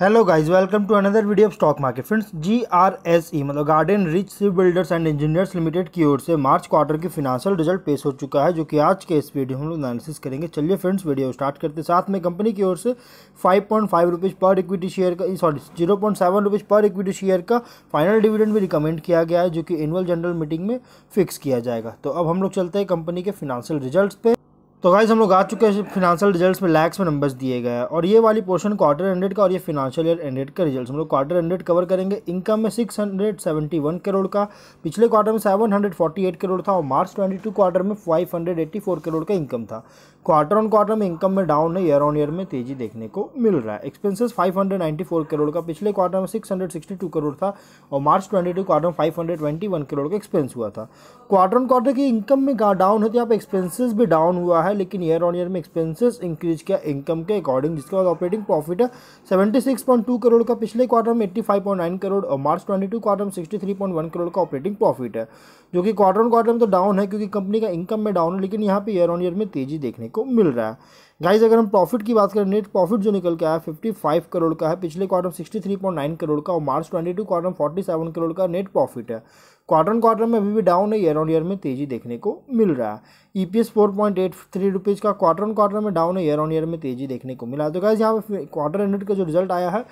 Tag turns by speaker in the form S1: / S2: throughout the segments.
S1: hello guys welcome to another video of stock market friends G R S E मतलब Garden Reach Ship Builders and Engineers Limited की ओर से March quarter की financial result पेश हो चुका है जो कि आज के इस वीडियो हम लोग एनालिसिस करेंगे चलिए फ्रेंड्स वीडियो स्टार्ट करते साथ में कंपनी की ओर से फाइव पॉइंट फाइव रुपीज़ पर इक्विटी शेयर का sorry zero point seven rupees पर इक्विटी शेयर का फाइनल डिविडेंड भी रिकमेंड किया गया है जो कि एनुअल जनरल मीटिंग में फिक्स किया जाएगा तो अब हम लोग चलते हैं कंपनी के फिनांशियल रिजल्ट पर तो गाइज हम लोग आ चुके हैं फिनेंशियल रिजल्ट्स में लैक्स में नंबर्स दिए गए हैं और ये वाली पोर्शन क्वार्टर एंडेड का और ये फिनांशियल ईयर एंडेड का रिजल्ट्स हम लोग क्वार्टर एंडेड कवर करेंगे इनकम में 671 करोड़ का पिछले क्वार्टर में 748 करोड़ था और मार्च 22 क्वार्टर में 584 करोड़ का इनकम था क्वार्टर ऑन क्वार्टर में इनकम में डाउन है ईयर ऑन ईयर में तेजी देखने को मिल रहा है एक्सपेंसेस 594 करोड़ का पिछले क्वार्टर में 662 करोड़ था और मार्च 22 क्वार्टर में 521 करोड़ का एक्सपेंस हुआ था क्वार्टर ऑन क्वार्टर की इनकम में डाउन है तो यहाँ पर एक्सपेंसेस भी डाउन हुआ है है लेकिन ईयर ऑन ईयर में एक्सपेंसेस इंक्रीज किया इनकम के अकॉर्डिंग जिसके बाद ऑपरेटिंग प्रॉफिट है सेवेंटी करोड़ का पिछले क्वार्टर में एट्टी करोड़ और मार्च ट्वेंटी टू क्वार्टर में सिक्सटी करोड़ का ऑपरेटिंग प्रॉफिट है जो कि क्वार्टर ऑन क्वार्टर में तो डाउन है क्योंकि कंपनी का इनकम में डाउन है लेकिन यहाँ पर ईयर ऑन ईयर में तेजी देखने को मिल रहा है गाइज अगर हम प्रॉफिट की बात करें नेट प्रॉफिट जो निकल के आया 55 करोड़ का है पिछले क्वार्टर 63.9 करोड़ का और मार्च 22 क्वार्टर 47 करोड़ का नेट प्रॉफिट है क्वार्टर क्वार्टर में अभी भी डाउन है ईयर ऑन ईयर में तेजी देखने को मिल रहा है E P S four point eight three rupees का क्वार्टर क्वार्टर में डाउन है ईयर ऑन ईयर में तेजी देखने को मिला तो गाइज यहाँ पर क्वार्टर यूनिट का जो रिजल्ट आया है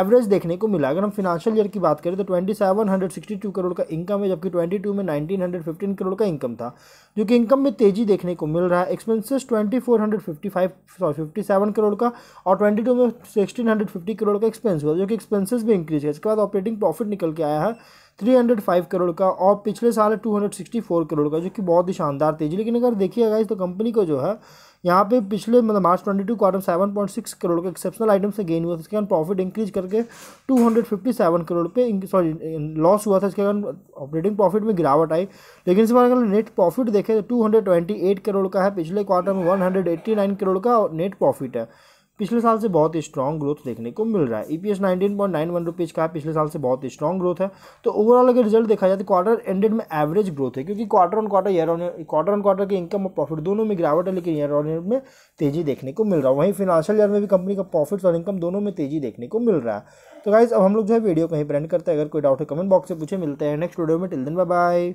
S1: एवरेज देखने को मिला अगर हम फिनेंशियल ईयर की बात करें तो twenty seven hundred sixty two crore का इनकम है जबकि ट्वेंटी टू में नाइनटीन हंड्रेड फिफ्टीन करोड़ का इनकम था जो कि इनकम में तेजी देखने को मिल रहा है expenses twenty four hundred fifty five sorry fifty seven crore का और ट्वेंटी टू में सिक्सटीन हंड्रेड फिफ्टी करोड़ का एक्सपेंस हुआ जो कि एक्सपेंसेस भी इंक्रीज है इसके बाद ऑपरेटिंग प्रॉफिट निकल के आया है 305 करोड़ का और पिछले साल 264 करोड़ का जो कि बहुत ही शानदार तेजी लेकिन अगर देखिएगा इस तो कंपनी को जो है यहाँ पे पिछले मतलब March 22 quarter seven point six crore का एक्सेप्शनल आइटम से गेन हुआ था इसके कारण प्रॉफिट इंक्रीज करके 257 करोड़ पे सॉरी लॉस हुआ था इसके कारण ऑपरेटिंग प्रॉफिट में गिरावट आई लेकिन इस बार अगर नेट प्रॉफिट देखें तो टू करोड़ का है पिछले क्वार्टर में वन करोड़ का नेट प्रॉफिट है पिछले साल से बहुत ही स्ट्रॉन्ग ग्रोथ देखने को मिल रहा है E P S nineteen point nine one rupees का पिछले साल से बहुत ही स्ट्रॉन्ग ग्रोथ है तो ओवरऑल अगर रिजल्ट देखा जाए तो क्वार्टर एंडेड में एवरेज ग्रोथ है क्योंकि quarter on quarter year on quarter on quarter की इनकम और प्रॉफिट दोनों में गिरावट है लेकिन ईयर ऑन ईयर में तेजी देखने को मिल रहा है वहीं फिनाशियल ईयर में भी कंपनी का प्रॉफिट और इनकम दोनों में तेजी देखने को मिल रहा है तो गाइज अब हम लोग जो है वीडियो कहीं प्रेंड करते हैं अगर कोई डाउट है कमेंट बॉक्स से पूछे मिलते हैं नेक्स्ट वीडियो में टिल दिन बाय